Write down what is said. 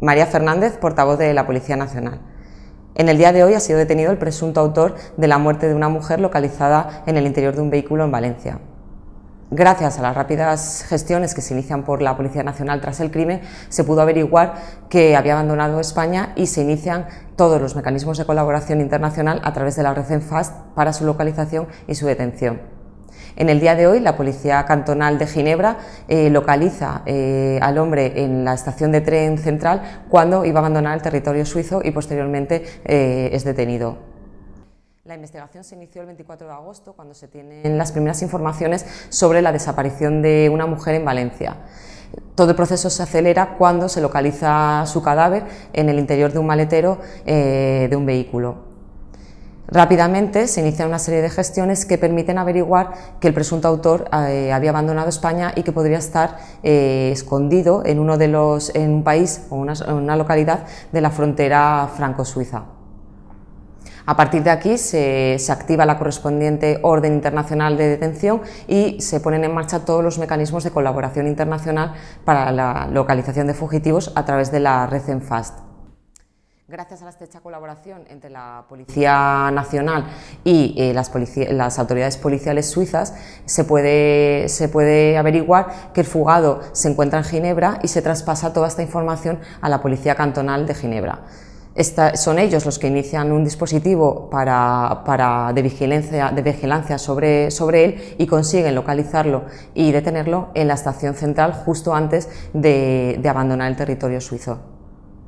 María Fernández, portavoz de la Policía Nacional. En el día de hoy ha sido detenido el presunto autor de la muerte de una mujer localizada en el interior de un vehículo en Valencia. Gracias a las rápidas gestiones que se inician por la Policía Nacional tras el crimen, se pudo averiguar que había abandonado España y se inician todos los mecanismos de colaboración internacional a través de la red FAST para su localización y su detención. En el día de hoy, la Policía Cantonal de Ginebra eh, localiza eh, al hombre en la estación de tren central cuando iba a abandonar el territorio suizo y posteriormente eh, es detenido. La investigación se inició el 24 de agosto cuando se tienen las primeras informaciones sobre la desaparición de una mujer en Valencia. Todo el proceso se acelera cuando se localiza su cadáver en el interior de un maletero de un vehículo. Rápidamente se inician una serie de gestiones que permiten averiguar que el presunto autor eh, había abandonado España y que podría estar eh, escondido en, uno de un país o una, una localidad de la frontera franco-suiza. A partir de aquí se, se, activa la correspondiente orden internacional de detención y se ponen en marcha todos los mecanismos de colaboración internacional para la localización de fugitivos a través de la red FAST gracias a la estrecha colaboración entre la Policía Nacional y eh, las, autoridades policiales suizas, se puede, averiguar que el fugado se encuentra en Ginebra y se traspasa toda esta información a la Policía Cantonal de Ginebra. son ellos los que inician un dispositivo de, vigilancia, de vigilancia sobre, él y consiguen localizarlo y detenerlo en la estación central justo antes de abandonar el territorio suizo.